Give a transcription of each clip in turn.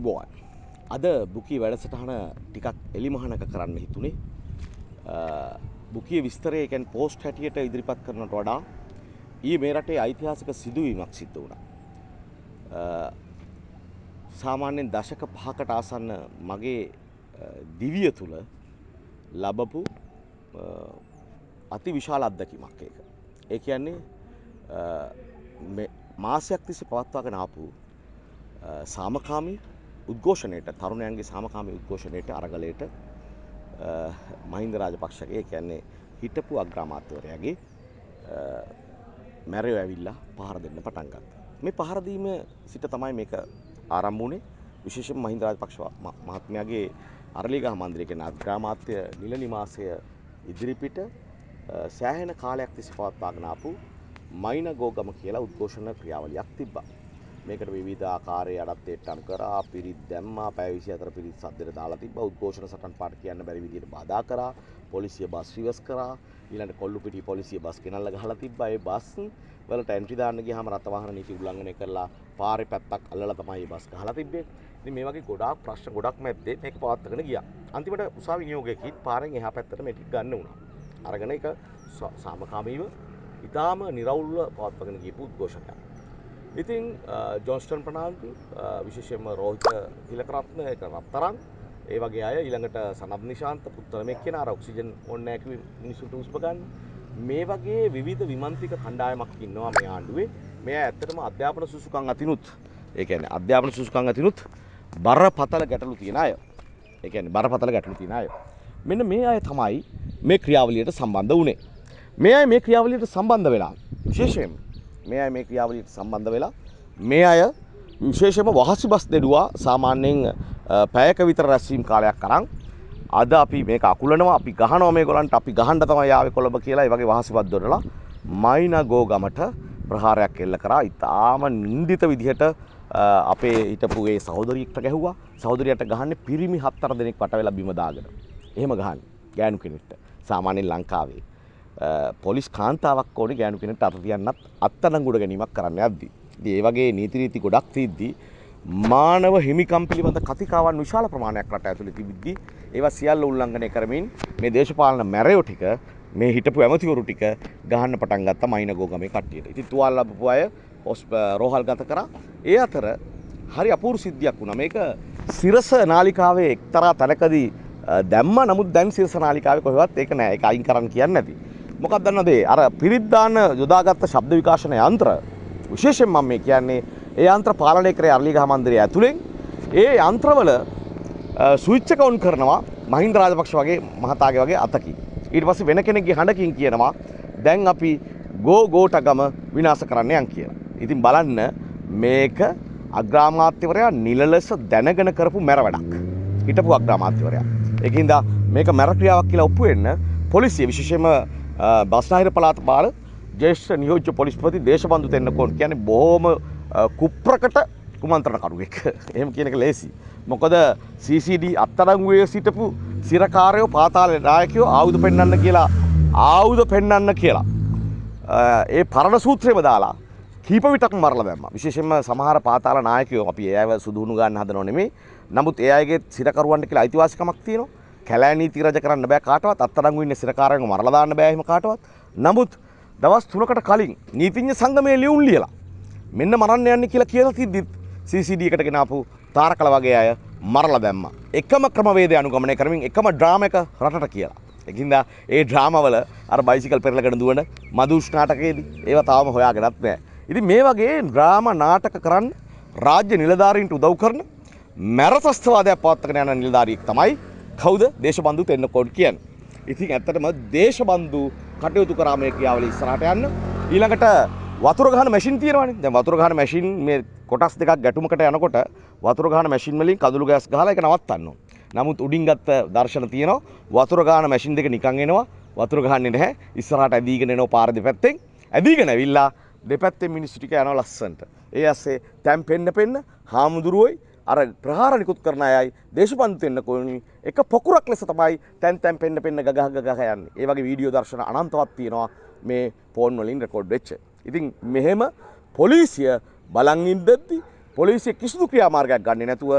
අයිබෝවන් අද බුකී වැඩසටහන ටිකක් එලිමහනක කරන්න හිතුනේ බුකිය විස්තරය එකැන් පෝස්ට් හැටියට ඉදිරිපත් කරනට වඩා ඊ මේ රටේ ඓතිහාසික සිදුවීමක් සිද්ධ වුණා සාමාන්‍යයෙන් දශක පහකට ආසන්න මගේ දිවිය තුළ ලබපු අති විශාල අත්දැකීමක් ඒක ඒ කියන්නේ මාසයක් තිස්සේ පවත්වාගෙන ආපු සාමකාමී උද්ඝෝෂණයට තරුණයන්ගේ සාමකාමී උද්ඝෝෂණයට අරගලයට මහින්ද රාජපක්ෂගේ කියන්නේ හිටපු අග්‍රාමාත්‍යවරයාගේ මැරයෝ ඇවිල්ලා පහර දෙන්න පටන් ගත්තා. මේ පහර දීම සිට තමයි මේක ආරම්භ වුණේ. විශේෂයෙන්ම මහින්ද රාජපක්ෂ මහත්මයාගේ අරලිගහ මන්දිරයේ අග්‍රාමාත්‍ය නිල නිවාසය ඉදිරිපිට සෑහෙන කාලයක් තිස්සේ පවත්වාගෙන ආපු මයින ගෝගම කියලා උද්ඝෝෂණ ක්‍රියාවලියක් තිබ්බා. මේකට විධාකාරය අඩත්තේට්ටම් කර පිරිත් දැම්ම පැවිසි අතර පිරිත් සද්දර දාලා තිබ උද්ඝෝෂණ සටන් පාට කියන්න බැරි විදිට බාධා කර පොලිසිය බස් විවස් කරා ඊළඟ කොල්ලුපිටි පොලිසිය බස් කෙනල්ල ගහලා තිබ්බා ඒ බස් වලට එන්ට්‍රි දාන්න ගියාම රථවාහන නීති උල්ලංඝනය කරලා පාරේ පැත්තක් අල්ලලා තමයි මේ බස් ගහලා තිබ්බේ. ඉතින් මේ වගේ ගොඩාක් ප්‍රශ්න ගොඩක් මැද්දේ මේක පවත්වාගෙන ගියා. අන්තිමට උසාවි නියෝගයකින් පාරෙන් එහා පැත්තට මේක ගන්න වුණා. අරගෙන ඒක සාමකාමීව ඊටාම નિරවුල්ව පවත්වාගෙන ගියපු උද්ඝෝෂණයක්. ඉතිං ජොන්ස්ටන් ප්‍රනාාන්ති විශේෂයෙන්ම රෝහිත හිලකරත්න රත්තරන් ඒ වගේ අය ඉළඟට සනබ නිශාන්ත පුත්තලමෙක් කියෙන රක්සිජන් ඔන්නෑක මිනිසුට උස්පගන්න මේ වගේ විවිධ විමන්තික කණ්ඩායමක් ඉන්නවා මේ ආණ්ඩුවේ මේ ඇත්තටම අධ්‍යාපන සුසුකං අතිනුත් ඒකන අධ්‍යාපන සුසුකං අතිනුත් බර පතල ගැටලු තියෙන අය ඒකන බර පතල ගැටලු තියෙන අය මෙන්න මේ අය තමයි මේ ක්‍රියාවලියට සම්බන්ධ වනේ මේ අය මේ ක්‍රියාවලියට සම්බන්ධ වෙලා විශේෂයෙන් මේ අය මේ ක්‍රියාවලියට සම්බන්ධ වෙලා මේ අය විශේෂම වහසි බස් දෙඩුවා සාමාන්‍යයෙන් පැයක විතර රැස්වීම් කාලයක් කරන් අද අපි මේක අකුලනවා අපි ගහනවා මේගොල්ලන්ට අපි ගහන්න තමයි ආවේ කොළඹ කියලා ඒ වගේ වහසිපත් දොරලා මයිනගෝ ගමට ප්‍රහාරයක් එල්ල කරා ඉතාම නින්දිත විදිහට අපේ හිටපු ඒ සහෝදරියෙක්ට ගැහුවා සහෝදරියට ගහන්නේ පිරිමි හතර දෙනෙක් වට වෙලා බිම දාගෙන. එහෙම ගහන්නේ ගෑනු කෙනෙක්ට. සාමාන්‍යයෙන් ලංකාවේ. පොලිස් කාන්තාවක් ඕනි ගෑනු කෙනට අත තියන්නත් අත්තනංගුඩ ගැනීමක් කරන්න අද්දි. ඒ වගේ නීතිරීති ගොඩක් තියද්දී මානව හිමිකම් පිළිබඳ කතිකාවන් විශාල ප්‍රමාණයක් රට ඇතුළේ තිබිද්දී ඒවා සියල්ල උල්ලංඝනය කරමින් මේ දේශපාලන මැරයෝ ටික මේ හිටපු ඇමතිවරු ටික ගහන්න පටන් ගත්තා මයිනගෝ ගමේ කට්ටියට. ඉතින් තුවාල ලැබපු අය රෝහල් ගත කරා. ඒ අතර හරි අපූර්ව සිද්ධියක් වුණා. මේක සිරස නාලිකාවේ එක්තරා තැනකදී දැම්මා. නමුත් දැන් සිරස නාලිකාවේ කොහෙවත් ඒක නෑ. ඒක අයින් කරන්න කියන්නේ නැති. මොකක් දන්නදේ අර පිරිද්දාන්න යොදාගත්ත ශබ්ද විකාශන යන්ත්‍ර විශේෂෙන් මම මේ කියන්නේ ඒ යන්ත්‍ර පාලනය කරේ අරලිගහ මන්දිරය ඇතුළෙන් ඒ යන්ත්‍රවල ස්විච් එක ඔන් කරනවා මහින්ද රාජපක්ෂ වගේ මහතාගේ වගේ අතකින් ඊට පස්සේ වෙන කෙනෙක්ගේ හඬකින් කියනවා දැන් අපි ගෝ ගෝටගම විනාශ කරන්න යන් කියලා. ඉතින් බලන්න මේක අග්‍රාමාත්‍යවරයා නිලලෙස දැනගෙන කරපු මැර වැඩක්. හිටපු අග්‍රාමාත්‍යවරයා. ඒකින්ද මේක මැර ක්‍රියාවක් කියලා ඔප්පු වෙන්න පොලිසිය විශේෂයෙන්ම බස්නාහිර පළාත පාල ජේෂ්ඨ නියෝජ්‍ය පොලිස්පති දේශබන්දු තෙන්නකෝන් කියන්නේ බොහොම කුප්‍රකට කුමන්ත්‍රණකරුවෙක්. එහෙම කියන එක ලේසි. මොකද CCD අත්අඩංගුවේ සිටපු සිරකාරයෝ පාතාලේ නායකයෝ ආයුධ පෙන්වන්න කියලා ආයුධ පෙන්වන්න කියලා. ඒ පරණ සූත්‍රයම දාලා කීප විටක් මරලා දැම්මා. විශේෂයෙන්ම සමහර පාතාල නායකයෝ අපි ඒ අයව සුදුහුණු ගන්න හදනව නෙමෙයි. නමුත් ඒ අයගේ සිරකරුවන්ට කියලා අයිතිවාසිකමක් තියෙනවා. කැලෑ නීති රජ කරන්න බෑ කාටවත් අත්තරංගු ඉන්න සිරකාරයන්ව මරලා දාන්න බෑ එහෙම කාටවත්. නමුත් දවස් 3කට කලින් නීතිඥ සංගමයේ ලියුම් ලියලා මෙන්න මරන්න යන්නේ කියලා කියලා තිද්දිත් CCD එකට ගෙන ආපු තාරකල වගේ අය මරලා දැම්මා. එකම ක්‍රමවේදය අනුගමනය කරමින් එකම ඩ්‍රාම එක රටට කියලා. එකින්දා ඒ ඩ්‍රාමවල අර බයිසිකල් පෙරලගෙන දුවන මදුෂ් නාටකයේදී ඒවා තාම හොයාගෙනත් නැහැ. ඉතින් මේ වගේ ඩ්‍රාම නාටක කරන්න රාජ්‍ය නිලධාරීන්ට උදව් කරන මැරසස්ථවාදයක් පවත්වාගෙන යන නිලධාරියෙක් තමයි කවුද දේශබන්දු තෙන්නකෝඩ් කියන. ඉතින් ඇත්තටම දේශබන්දු කටයුතු කරා මේ ක්‍රියාවලිය ඉස්සරහට යන්න. ඊළඟට වතුර ගහන මැෂින් තියෙනවානේ. දැන් වතුර ගහන මැෂින් මේ කොටස් දෙකක් ගැටුමකට යනකොට වතුර ගහන මැෂින් වලින් කඳුළු ගෑස් ගහලා ඒක නවත්තන්න ඕන. නමුත් උඩින් ගත්ත දර්ශන තියෙනවා. වතුර ගහන මැෂින් දෙක නිකන් එනවා. වතුර ගහන්නේ නැහැ. ඉස්සරහට ඇදීගෙන එනවා පාර දෙපැත්තෙන්. ඇදීගෙන ඇවිල්ලා දෙපැත්තේ මිනිස්සු ටික යනවා ලස්සනට. ඒ ඇස්සේ තැම්පෙන්න පෙන්න හාමුදුරුවෝයි අර ප්‍රහාර නිකුත් කරන අයයි දේශපන්තු වෙන්න කොණි එක පොකුරක් ලෙස තමයි තැන් තැන් පෙන්න්න පෙන්න්න ගහ ගහ යන්න ඒවගේ වීඩියෝ දර්ශන අනන්තවත් තියෙනවා මේ පෝන් වලින් රෙකෝඩ් වෙච්ච. ඉතින් මෙහෙම පොලිසිය බලංඉදද්දි පොලිසිය කිසිදු ක්‍රියාමාර්ගයක් ගන්න නැතුව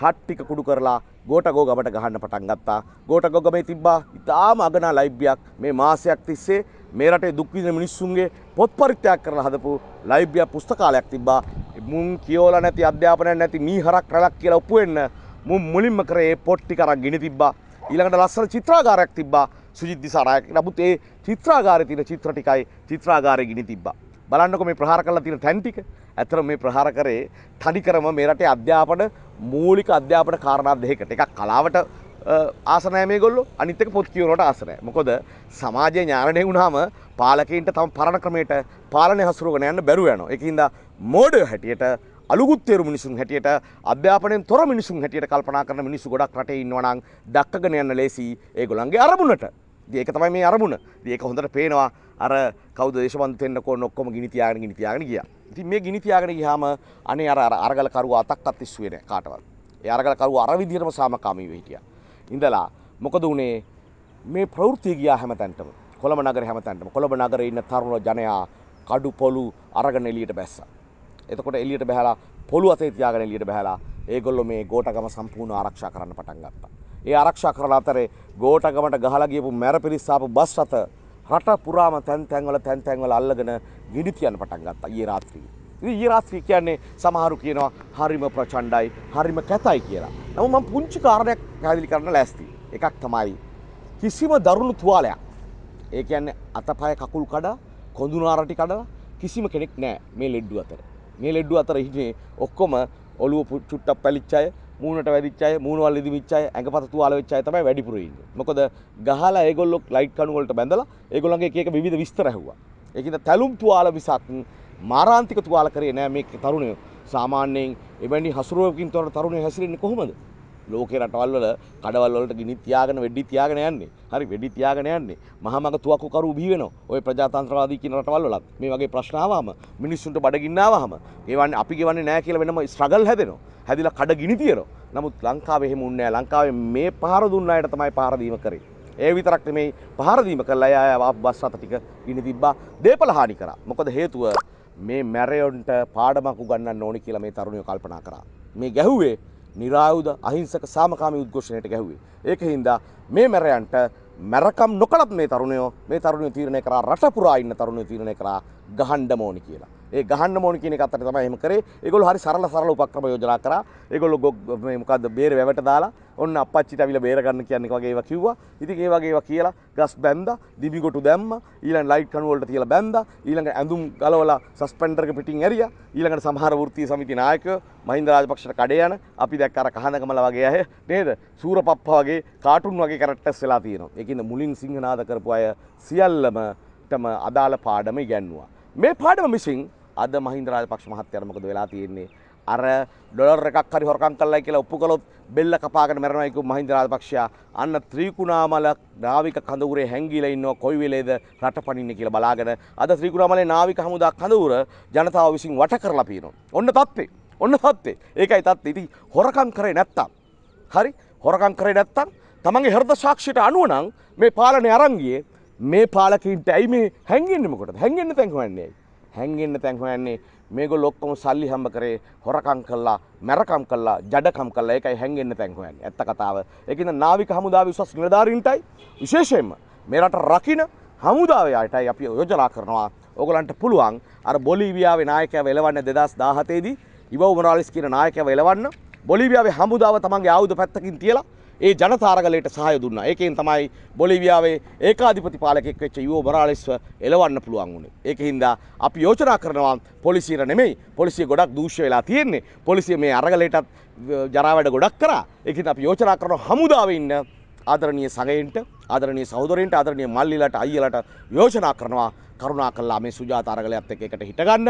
හට්ටික කුඩු කරලා ගෝටගෝ ගමට ගහන්න පටන් ගත්තා ගෝටගෝ ගමේ තිබ්බා ඉතාම අගනා ලයිබ්‍යයක් මේ මාසයක් තිස්සේ මේ රටේ දුක්විදින මිනිස්සුන්ගේ පොත් පරිත්‍යාග කරන හදපු ලයිබ්‍ය පුස්තකාලයක් තිබ්බා මුන් කියෝලා නැති අධ්‍යාපනයක් නැති මීහරක් රැලක් කියලා ඔප්පු වෙන්න මුලින්ම කරේ පොට් ටික අරන් ගෙන තිබ්බා ඊළඟට ලස්සන චිත්‍රාගාරයක් තිබ්බා සුජිත් දිසානායක නමුත් ඒ චිත්‍රාගාරේ තියෙන චිත්‍ර ටිකයි චිත්‍රාගාරේ ගෙන තිබ්බා බලන්නකො මේ ප්‍රහාර කරලා තියෙන තැන් ටික ඇත්තටම මේ ප්‍රහාර කරේ තනිකරම මේ රටේ අධ්‍යාපන මූලික අධ්‍යාපන කාරණා දෙකකට එකක් කලාවට ආසනෑ මේගොල්ල අනිත්තක පොත් කියවනට ආසනෑ මොකොද සමාජය ඥානය වුණාම පාලකන්ට තම පරණ ක්‍රමයට පාලනය හසුරුවගෙන යන්න බැරුව යනවා එකහින්ද මෝඩ හැටියට අලුත් තේරු මිනිසුන් හැටියට අධ්‍යාපනයෙන් තොර මිනිසුන් හැටියට කල්පනා කරන මිනිස්සු ගොඩක් රටේ ඉන්නවා නම් දක්කගෙන යන්න ලේසි ඒගොල්ලන්ගේ අරමුණට. ඒක තමයි මේ අරමුණ. ඒක හොඳට පේනවා අර කවුද දේශපන්තෙන්න කොන ඔක්කොම ගිනි තියාගෙන ගිනි තියාගෙන ගියා. ඉතින් මේ ගිනි තියාගෙන ගියාම අනේ අර අර අරගල කරුවා අතක්වත් ඉස්සුවේ නැහැ කාටවත්. ඒ අරගල කරුවා අර විදිහටම සාමකාමීව හිටියා. ඉඳලා මොකද උනේ මේ ප්‍රවෘත්ති ගියා හැමතැනටම. කොළඹ නගරේ හැමතැනටම. කොළඹ නගරේ ඉන්න තරුණ ජනයා කඩු පොළු අරගෙන එළියට බැස්සා. එතකොට එලියට බැහලා පොළු අතේ තියාගෙන එලියට බැහලා ඒගොල්ලෝ මේ ගෝඨගම සම්පූර්ණ ආරක්ෂා කරන්න පටන් ගත්තා. ඒ ආරක්ෂා කරලා අතරේ ගෝඨගමට ගහලා ගියපු මැර පිරිස් ආපු බස් රථ රට පුරාම තැන් තැන්වල තැන් තැන්වල අල්ලගෙන ගිනි තියන්න පටන් ගත්තා ඊයේ රාත්‍රියේ. ඉතින් ඊයේ රාත්‍රියේ කියන්නේ සමහරු කියනවා හරිම ප්‍රචණ්ඩයි, හරිම කැතයි කියලා. නමුත් මම පුංචි කාරණයක් පැහැදිලි කරන්න ලෑස්ති. එකක් තමයි කිසිම දරුණු තුවාලයක්. ඒ කියන්නේ අතපය කකුල් කඩා, කොඳුනාර ටි කඩලා කිසිම කෙනෙක් නැහැ මේ ලෙඩ්ඩු අතර. මේ ලෙඩ්ඩු අතර හිටියේ ඔක්කොම ඔළුව චුට්ටක් පැලිච්ච අය මූණට වැදිච්ච අය මූණවල ඉදිමිච්ච අය ඇඟපත තුවාල වෙච්ච අය තමයි වැඩිපුර ඉන්නේ. මොකද ගහලා ඒගොල්ලෝ ලයිට් කණු වලට බැඳලා ඒගොල්ලන්ගේ එක එක විවිධ විස්තර ඇහුවා. ඒකින්ද තැලුම් තුවාල මිසක් මාරාන්තික තුවාල කරේ නෑ මේ තරුණයෝ. සාමාන්‍යයෙන් එවැනි හසුරුවකින් තොර තරුණයෝ හැසිරෙන්නේ කොහොමද? ලෝකේ රටවල් වල කඩවල් වලට ගිනි තියාගෙන වෙඩි තියාගෙන යන්නේ. හරි වෙඩි තියාගෙන යන්නේ. මහමඟ තුවක්කු කරු බිහි වෙනවා. ওই ප්‍රජාතන්ත්‍රවාදී කියන රටවල් වලත් මේ වගේ ප්‍රශ්න ආවම මිනිස්සුන්ට බඩගින්න ආවම ඒවන්නේ අපි ගෙවන්නේ නැහැ කියලා වෙනම ස්ට්‍රගල් හැදෙනවා. හැදිලා කඩ ගිනි තියනවා. නමුත් ලංකාවේ එහෙම උන්නේ නැහැ. ලංකාවේ මේ පහර දුන්න අයට තමයි පහර දීම කරේ. ඒ විතරක් නෙමෙයි පහර දීම කළා අය බස් රථ ටික ගිනි තිබ්බා. දේපල හානි කරා. මොකද හේතුව මේ මැරයොන්ට පාඩමක් උගන්නන්න ඕනි කියලා මේ තරුණයෝ කල්පනා කරා. මේ ගැහුවේ නිරායුධ අහිංසක සාමකාමී උද්ඝෝෂණයට ගැහුවේ. ඒක හින්දා මේ මැරයන්ට මැරකම් නොකළත් මේ තරුණයෝ මේ තරුණයෝ තීරණය කරා රට පුරා ඉන්න තරුණයෝ තීරණය කරා ගහන්න ඕනි කියලා. ඒ ගහන්න ඕන කියන එක අතට තමයි එහෙම කරේ. ඒගොල්ලෝ හරි සරල සරල උපක්‍රම යෝජනා කරා. ඒගොල්ලෝ මේ මොකද්ද බේර වැවට දාලා ඔන්න අපච්චිට අවිල බේර ගන්න කියන්නේ වගේ ඒවා කිව්වා. ඉතින් ඒ වගේ ඒවා කියලා ගස් බැන්දා, දිවි කොටු දැම්මා, ඊළඟ ලයිට් කණු වලට තියලා බැන්දා, ඊළඟ ඇඳුම් ගලවලා සස්පෙන්ඩර් එක පිටින් ඇරියා. ඊළඟට සමහර වෘත්තීය සමිති නායකයෝ මහින්ද රාජපක්ෂට කඩේ යන අපි දැක්ක අර කහඳගමල වගේ අය නේද? සූරපප්පා වගේ කාටුන් වගේ කැරක්ටර්ස් වෙලා තියෙනවා. ඒකින්ද මුලින් සිංහනාද කරපු අය සියල්ලම තම අදාළ පාඩම ඉගැන්වුවා. මේ පාඩම විසින් අද මහින්ද රාජපක්ෂ මහත්තයාට මොකද වෙලා තියෙන්නේ? අර ඩොලර් එකක් හරි හොරකම් කළයි කියලා ඔප්පු කළොත් බෙල්ල කපාගෙන මැරෙනවා කියපු මහින්ද රාජපක්ෂයා අන්න ත්‍රිකුණාමල නාවික කඳවුරේ හැංගිලා ඉන්නවා කොයි වෙලේද රට පනින්නේ කියලා බලාගෙන අද ත්‍රිකුණාමලේ නාවික හමුදා කඳවුර ජනතාව විසින් වට කරලා පිනනවා. ඔන්න තත්ත්වේ. ඔන්න තත්ත්වේ. ඒකයි තත්ත්වේ. ඉතින් හොරකම් කරේ නැත්තම් හරි හොරකම් කරේ නැත්තම් තමන්ගේ හෘද සාක්ෂියට අනුව නම් මේ පාලනේ අරන් ගියේ මේ පාලකින්ට ඇයි මේ හැංගෙන්නේ මොකටද? හැංගෙන්නේ තැන් හොයන්නේ ඇයි? හැංගෙන්න තැන් හොයන්නේ මේගොල්ලෝ ඔක්කොම සල්ලි හම්බ කරේ හොරකම් කළා මැරකම් කළා ජඩකම් කළා ඒකයි හැංගෙන්න තැන් හොයන්නේ ඇත්ත කතාව ඒකින්ද නාවික හමුදාවේ උසස් නිලධාරීන්ටයි විශේෂයෙන්ම මේ රට රකින්න හමුදාවේ අයටයි අපි යෝජනා කරනවා ඕගලන්ට පුළුවන් අර බොලීවියාවේ නායකයව එලවන්න 2017 දී ඉවෝ මොරාලිස් කියන නායකයව එලවන්න බොලීවියාවේ හමුදාව තමන්ගේ ආයුධ පැත්තකින් තියලා ඒ ජනතාරගලයට සහය දුන්නා. ඒකෙන් තමයි බොලිවියාවේ ඒකාධිපති පාලකෙක් වෙච්ච යුවෝ බොරාලෙස්ව එලවන්න පුළුවන් වුණේ. ඒක හින්දා අපි යෝජනා කරනවා පොලිසියට නෙමෙයි. පොලිසිය ගොඩක් දූෂ්‍ය වෙලා තියෙන්නේ. පොලිසිය මේ අරගලයටත් ජරා වැඩ ගොඩක් කරා. ඒක හින්දා අපි යෝජනා කරනවා හමුදාවේ ඉන්න ආදරණීය සගයෙන්ට ආදරණීය සහෝදරයන්ට ආදරණීය මල්ලිලට අයියලට යෝජනා කරනවා කරුණා කළා මේ සුජාත අරගලයත් එක්ක එකට හිටගන්න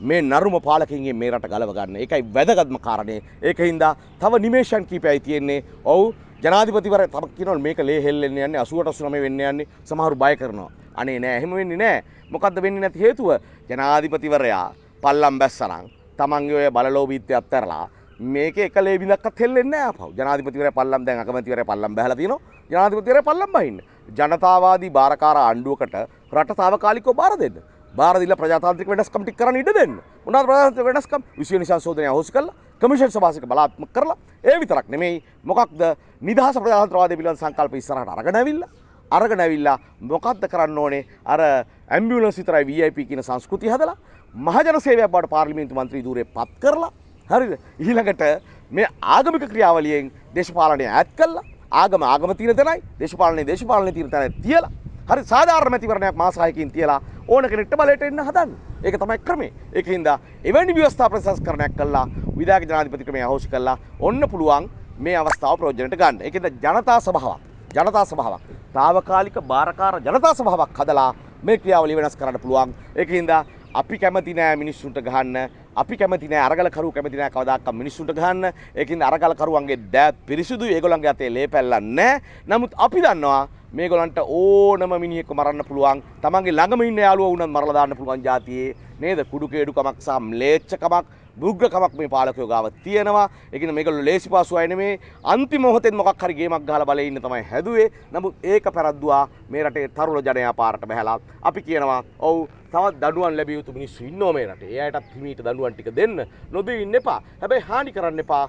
මේ නරුම පාලකින්ගේ මේ රට ගලව ගන්න. ඒකයි වැදගත්ම කාරණේ. ඒක හින්දා තව නිමේෂන් කීපයයි තියෙන්නේ. ඔව් ජනාධිපතිවර තම කියනවලු මේක ලේ හෙල්ලෙන්න යන්නේ 88 89 වෙන්න යන්නේ සමහරු බය කරනවා. අනේ නෑ එහෙම වෙන්නේ නෑ. මොකද්ද වෙන්නේ නැති හේතුව? ජනාධිපතිවරයා පල්ලම් බැස්සනම් තමන්ගේ ඔය බලලෝභීත්වය අත්හැරලා මේක එක ලේබිලක්වත් හෙල්ලෙන්නේ නැහැ අපහු. ජනාධිපතිවරයා පල්ලම් දැන් අගමැතිවරයා පල්ලම් බහැලා තියෙනවා. ජනාධිපතිවරයා පල්ලම් බහින්න. ජනතාවාදී බාරකාර ආණ්ඩුවකට රට తాවකාලිකව බාර දෙන්න. බාර දීලා ප්‍රජාතාන්ත්‍රික වෙනස්කම් ටික කරන්න ඉඩ දෙන්න. මොනවාද ප්‍රජාතාන්ත්‍රික වෙනස්කම්? විශේෂ නිසංශෝධනය අහෝසි කළා. කමිෂන් සභාසික බලාත්මක කරලා ඒ විතරක් නෙමෙයි මොකක්ද නිදහස ප්‍රජාතන්ත්‍රවාදය පිළිබඳ සංකල්ප ඉස්සරහට අරගෙන ඇවිල්ලා අරගෙන ඇවිල්ලා මොකක්ද කරන්න ඕනේ අර ඇම්බියුලන්ස් විතරයි VIP කියන සංස්කෘතිය හදලා මහජන සේවයක් බවට පාර්ලිමේන්තු මන්ත්‍රී ධූරය පත් කරලා හරිද ඊළඟට මේ ආගමික ක්‍රියාවලියෙන් දේශපාලනය ඈත් කළා ආගම ආගම තියෙන තැනයි දේශපාලනය දේශපාලනය තියෙන තැන තියලා හරි සාධාරණ මැතිවරණයක් මාස 6කින් තියලා ඕන කෙනෙක්ට බලයට එන්න හදන්නේ. ඒක තමයි ක්‍රමය. ඒකින්ද එවැනි ව්‍යවස්ථා ප්‍රසංස්කරණයක් කළා විධායක ජනාධිපති ක්‍රමය අහෝසි කළා ඔන්න පුළුවන් මේ අවස්ථාව ප්‍රයෝජනට ගන්න. ඒකෙන්ද ජනතා සභාවක් ජනතා සභාවක් తాවකාලික බාරකාර ජනතා සභාවක් හදලා මේ ක්‍රියාවලිය වෙනස් කරන්න පුළුවන්. ඒකින්ද අපි කැමති නෑ මිනිස්සුන්ට ගහන්න අපි කැමති නෑ අරගල කරු කැමති නෑ කවදාකවත් මිනිස්සුන්ට ගහන්න. ඒකින්ද අරගල කරුවන්ගේ දෑ පිරිසුදුයි ඒගොල්ලන්ගේ අතේ ලේ පැල්ලක් නෑ. නමුත් අපි දන්නවා මේගොලන්ට ඕනම මිනිෙක් මරන්න පුළුවන් තමන්ගේ ළඟම ඉන්න යාලුව උනන් මරලා දාන්න පුළුවන් ජාතියේ නේද කුඩු කේඩුකමක් සහ ම්ලේච්චකමක් බුග්‍රකමක් මේ පාලකයෝ ගාව තියෙනවා. ඒ කියන්නේ මේගොල්ලෝ ලේසි පාසු අය නෙමේ. අන්තිම මොහොතෙන් මොකක් හරි ගේමක් ගහලා බලේ ඉන්න තමයි හැදුවේ. නමුත් ඒක පැරද්දුවා මේ රටේ තරුණ ජනයා පාරට බහැලා. අපි කියනවා ඔව් තවත් දඩුවන් ලැබිය යුතු මිනිස්සු ඉන්නෝ මේ රටේ. ඒ අයටත් හිමීට දඩුවන් ටික දෙන්න. නොදී ඉන්න එපා. හැබැයි හානි කරන්න එපා.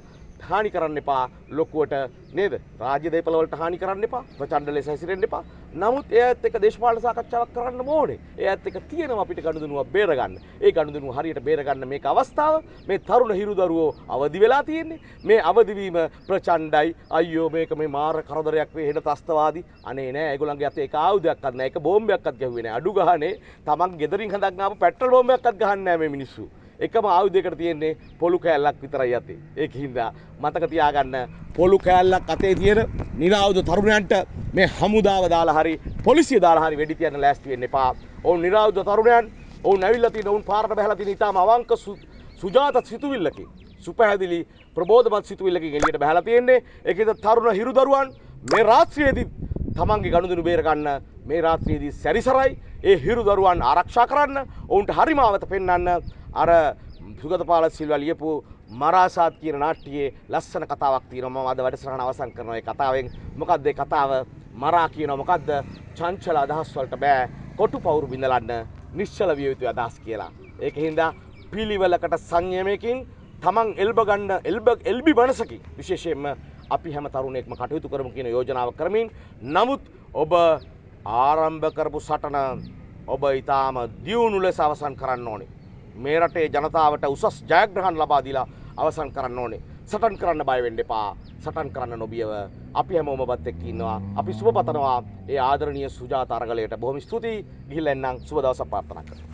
හානි කරන්න එපා ලොක්කුවට නේද රාජ්‍ය දේපලවලට හානි කරන්න එපා ප්‍රචණ්ඩ ලෙස හැසිරෙන්න එපා නමුත් ඒ ඇත් එක්ක දේශපාලන සාකච්ඡාවක් කරන්න ඕනේ ඒ ඇත් එක්ක තියෙනවා අපිට ගනුදෙනුවක් බේරගන්න ඒ ගනුදෙනුව හරියට බේරගන්න මේක අවස්ථාව මේ තරුණ හිරුදරුවෝ අවදි වෙලා තියෙන්නේ මේ අවදිවීම ප්‍රචණ්ඩයි අයියෝ මේක මේ මාර කරදරයක් වේ හෙට ත්‍රස්තවාදී අනේ නෑ ඒගොල්ලන්ගේ අතේ ඒක ආයුධයක්වත් නෑ ඒක බෝම්බයක්වත් ගැහුවේ නෑ අඩු ගහනේ තමන් ගෙදරින් හදක් ආපු පෙට්‍රල් බෝම්බයක්වත් ගහන්නේ නෑ මේ මිනිස්සු එකම ආයුධයකට තියෙන්නේ පොළු කෑල්ලක් විතරයි ඇති. ඒක හින්දා මතක තියාගන්න පොළු කෑල්ලක් අතේ තියෙන නිරායුධ තරුණයන්ට මේ හමුදාව දාලා හරි පොලිසිය දාලා හරි වෙඩි තියන්න ලෑස්ති වෙන්න එපා. ඔවුන් නිරායුධ තරුණයන් ඔවුන් ඇවිල්ලා තියෙන ඔවුන් පාරට බහලා තියෙන ඊටාම අවංක සුජාත සිතුවිල්ලකින් සුපැහැදිලි ප්‍රබෝධමත් සිතුවිල්ලකින් එළියට බහලා තියෙන්නේ. ඒකේද තරුණ හිරුදරුවන් මේ රාත්‍රියේදී තමන්ගේ ගනුදෙනු බේර ගන්න මේ රාත්‍රියේදී සැරිසරයි ඒ හිරු දරුවන් ආරක්ෂා කරන්න ඔවුන්ට හරිමාවත පෙන්වන්න අර සුගතපාල සිල්වා ලියපු මරාසාත් කියන නාට්‍යයේ ලස්සන කතාවක් තියෙනවා මම අද වැඩසටහන අවසන් කරන ඒ කතාවෙන් මොකද්ද ඒ කතාව මරා කියනවා මොකද්ද චංචල අදහස් වලට බෑ කොටු පවුරු බිඳලන්න නිශ්චල විය යුතු අදහස් කියලා ඒක හින්දා පිළිවෙලකට සංයමයකින් තමන් එල්බ ගන්න එල්බ එල්බි මනසකින් විශේෂයෙන්ම අපි හැම තරුණයෙක්ම කටයුතු කරමු කියන යෝජනාව කරමින් නමුත් ඔබ ආරම්භ කරපු සටන ඔබ ඊටාම දියුණු ලෙස අවසන් කරන්න ඕනේ මේ රටේ ජනතාවට උසස් ජයග්‍රහණ ලබා දීලා අවසන් කරන්න ඕනේ. සටන් කරන්න බය වෙන්න එපා. සටන් කරන්න නොබියව අපි හැමෝම බත් එක්ක ඉන්නවා. අපි සුබ පතනවා. ඒ ආදරණීය සුජාත අරගලයට බොහොම ස්තුතියි. ගිහිල්ලා එන්නම් සුබ දවසක් ප්‍රාර්ථනා කරනවා.